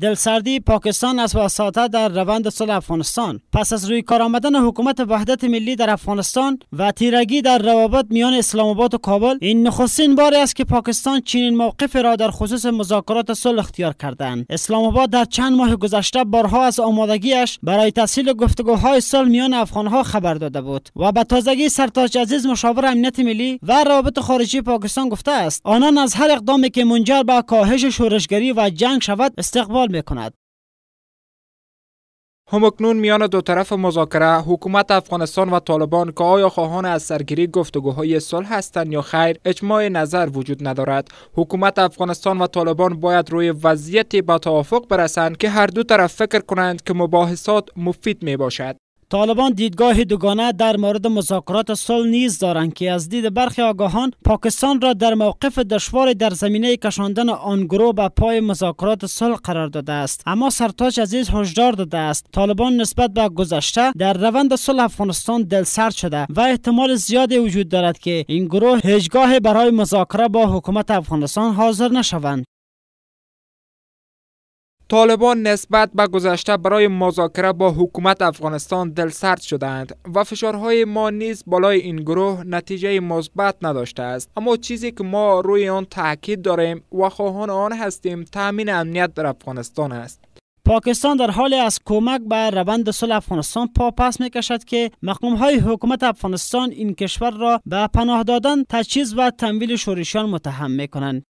دلسردی پاکستان از وساطه در روند صلح افغانستان پس از روی کار آمدن حکومت وحدت ملی در افغانستان و تیرگی در روابط میان اسلام آباد و کابل این نخستین باری است که پاکستان چنین موقفی را در خصوص مذاکرات صلح اختیار کردند اسلام آباد در چند ماه گذشته بارها از آمادگیش برای تسهیل گفتگوهای صلح میان افغانها خبر داده بود و به تازگی سرتاج عزیز مشاور امنیت ملی و روابط خارجی پاکستان گفته است آنان از هر اقدامی که منجر به کاهش شورشگری و جنگ شود استقبال فعال می همکنون میان دو طرف مذاکره حکومت افغانستان و طالبان که آیا خواهان از سرگیری گفتگوهای صلح هستند یا خیر اجماع نظر وجود ندارد حکومت افغانستان و طالبان باید روی وضعیتی با توافق برسند که هر دو طرف فکر کنند که مباحثات مفید می باشد طالبان دیدگاه دوگانه در مورد مذاکرات صلح نیز دارند که از دید برخی آگاهان پاکستان را در موقف دشوار در زمینه کشاندن آن گروه به پای مذاکرات صلح قرار داده است اما سرتاج عزیز هشدار داده است طالبان نسبت به گذشته در روند صلح افغانستان دلسرد شده و احتمال زیادی وجود دارد که این گروه هیچگاه برای مذاکره با حکومت افغانستان حاضر نشوند طالبان نسبت به گذشته برای مذاکره با حکومت افغانستان دلسرد شدند و فشارهای ما نیز بالای این گروه نتیجه مثبت نداشته است اما چیزی که ما روی آن تاکید داریم و خواهان آن هستیم تامین امنیت در افغانستان است پاکستان در حال از کمک به روند صلح افغانستان پا پس می کشد که مقام های حکومت افغانستان این کشور را به پناه دادن تجهیز و تمویل شورشیان متهم می کنند